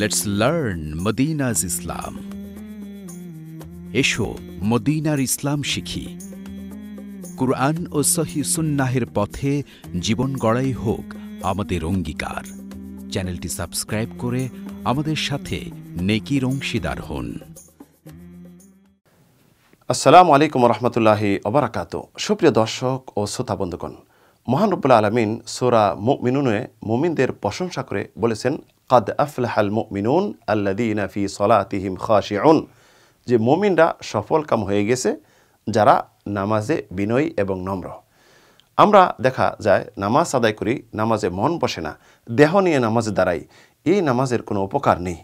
let's learn মদিনাজ ইসলাম এসো মদিনার ইসলাম শিখি কুরআন ও সহি সুন্নাহের পথে জীবন গড়াই হোক আমাদের অঙ্গীকার চ্যানেলটি সাবস্ক্রাইব করে আমাদের সাথে নেকির অংশীদার হন আসসালামু আলাইকুম রহমতুল্লাহি অবরাকাত সুপ্রিয় দর্শক ও শ্রোতা বন্ধুগণ মহানবুল আলমিন সোরা মুমিনুনে মুমিনদের প্রশংসা করে বলেছেন কাদ আফলাহাল মুমিনুন সলা ফি সলাতিহিম খাশিউন যে মুমিনরা সফল কাম হয়ে গেছে যারা নামাজে বিনয়ী এবং নম্র আমরা দেখা যায় নামাজ আদায় করি নামাজে মন বসে না দেহ নিয়ে নামাজে দাঁড়াই এই নামাজের কোনো উপকার নেই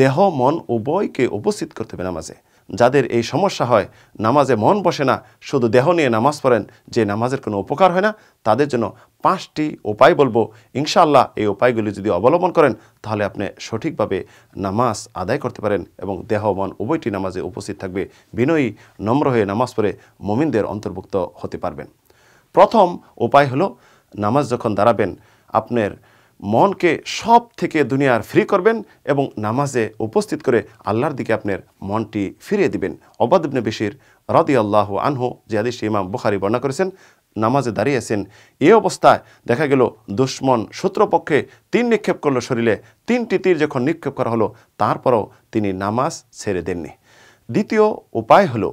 দেহ মন উভয়কে উপস্থিত করতে হবে নামাজে যাদের এই সমস্যা হয় নামাজে মন বসে না শুধু দেহ নিয়ে নামাজ পড়েন যে নামাজের কোনো উপকার হয় না তাদের জন্য পাঁচটি উপায় বলবো ইনশাআল্লাহ এই উপায়গুলি যদি অবলম্বন করেন তাহলে আপনি সঠিকভাবে নামাজ আদায় করতে পারেন এবং দেহ মন উভয়টি নামাজে উপস্থিত থাকবে বিনয়ী নম্র হয়ে নামাজ পড়ে মুমিনদের অন্তর্ভুক্ত হতে পারবেন প্রথম উপায় হলো নামাজ যখন দাঁড়াবেন আপনার মনকে সব থেকে দুনিয়ার ফ্রি করবেন এবং নামাজে উপস্থিত করে আল্লাহর দিকে আপনার মনটি ফিরিয়ে দিবেন অবাদবনে বেশির রদি আল্লাহ আনহু জিয়াদিস ইমাম বুখারি বর্ণনা করেছেন নামাজে দাঁড়িয়েছেন এই অবস্থায় দেখা গেল দুশ্মন শত্রুপক্ষে তিন নিক্ষেপ করলো শরীরে তিনটি তীর যখন নিক্ষেপ করা হলো তারপরও তিনি নামাজ ছেড়ে দেননি দ্বিতীয় উপায় হলো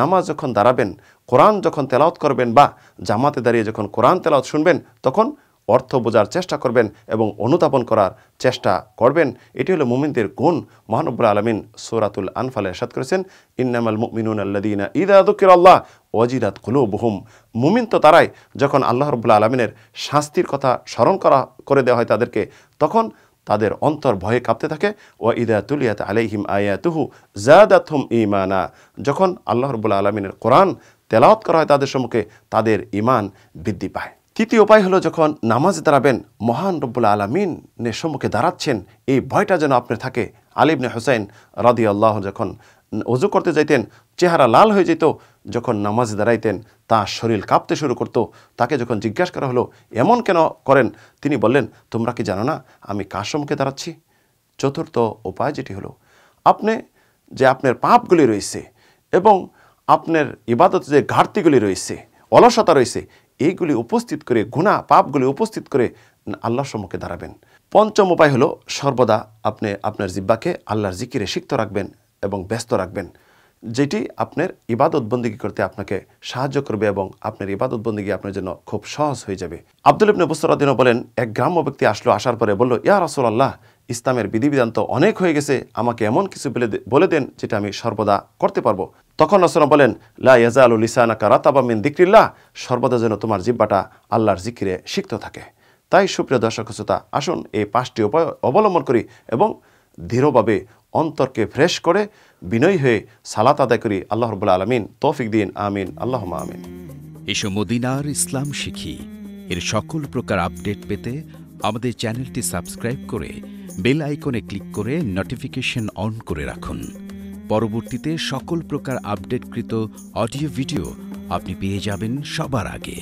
নামাজ যখন দাঁড়াবেন কোরআন যখন তেলাওত করবেন বা জামাতে দাঁড়িয়ে যখন কোরআন তেলাওত শুনবেন তখন অর্থ বোঝার চেষ্টা করবেন এবং অনুতাপন করার চেষ্টা করবেন এটি হলো মুমিনদের গুণ মহানব্বুল আলমিন সৌরাতুল আনফালে এরশাদ করেছেন ইন্নামাল মুমিনুন আল্লাদিনা ইদা আদুকির আল্লাহ ওয়াজিরাত বহুম মুমিন তো তারাই যখন আল্লাহ রবুল্লা আলমিনের শাস্তির কথা স্মরণ করা করে দেওয়া হয় তাদেরকে তখন তাদের অন্তর ভয়ে কাঁপতে থাকে ও ইদা তুলিয়াত আলাইহিম আয়াতুহু জাদাতহুম ইমানা যখন আল্লাহ রবুল্লা আলমিনের কোরআন তেলাওয়াত করা হয় তাদের সম্মুখে তাদের ইমান বৃদ্ধি পায় তৃতীয় উপায় হলো যখন নামাজ দাঁড়াবেন মহান রব্বুল আলমিনের সম্মুখে দাঁড়াচ্ছেন এই ভয়টা যেন আপনার থাকে আলিবনে হোসেন রাদি আল্লাহ যখন অজু করতে যাইতেন চেহারা লাল হয়ে যেত যখন নামাজ দাঁড়াইতেন তার শরীর কাঁপতে শুরু করত তাকে যখন জিজ্ঞাসা করা হলো এমন কেন করেন তিনি বললেন তোমরা কি জানো না আমি কার সম্মুখে দাঁড়াচ্ছি চতুর্থ উপায় যেটি হলো আপনি যে আপনার পাপগুলি রয়েছে এবং আপনার ইবাদত যে ঘাটতিগুলি রয়েছে অলসতা রয়েছে এইগুলি উপস্থিত করে গুণা পাপগুলি উপস্থিত করে আল্লাহর সম্মুখে দাঁড়াবেন পঞ্চম উপায় হলো সর্বদা আপনি আপনার জিব্বাকে আল্লাহর জিকিরে শিক্ত রাখবেন এবং ব্যস্ত রাখবেন যেটি আপনার ইবাদত বন্দিগি করতে আপনাকে সাহায্য করবে এবং আপনার ইবাদত বন্দিগি আপনার জন্য খুব সহজ হয়ে যাবে আব্দুল ইবনে বুসরাদিনও বলেন এক গ্রাম্য ব্যক্তি আসলো আসার পরে বলল ইয়া রাসুল আল্লাহ ইসলামের বিধিবিধান তো অনেক হয়ে গেছে আমাকে এমন কিছু বলে দেন যেটা আমি সর্বদা করতে পারবো তখন রসনা বলেন লা ইয়াজালু লিসানা কারাতাবা মিন সর্বদা যেন তোমার জিব্বাটা আল্লাহর জিকিরে শিখতে থাকে তাই সুপ্রিয় দর্শক শ্রোতা আসুন এই পাঁচটি উপায় অবলম্বন করি এবং ধীরভাবে অন্তরকে ফ্রেশ করে বিনয় হয়ে সালাত আদায় করি আল্লাহ রবুল্লা আলমিন তৌফিক দিন আমিন আল্লাহ আমিন এসব মদিনার ইসলাম শিখি এর সকল প্রকার আপডেট পেতে আমাদের চ্যানেলটি সাবস্ক্রাইব করে বেল আইকনে ক্লিক করে নোটিফিকেশন অন করে রাখুন পরবর্তীতে সকল প্রকার আপডেটকৃত অডিও ভিডিও আপনি পেয়ে যাবেন সবার আগে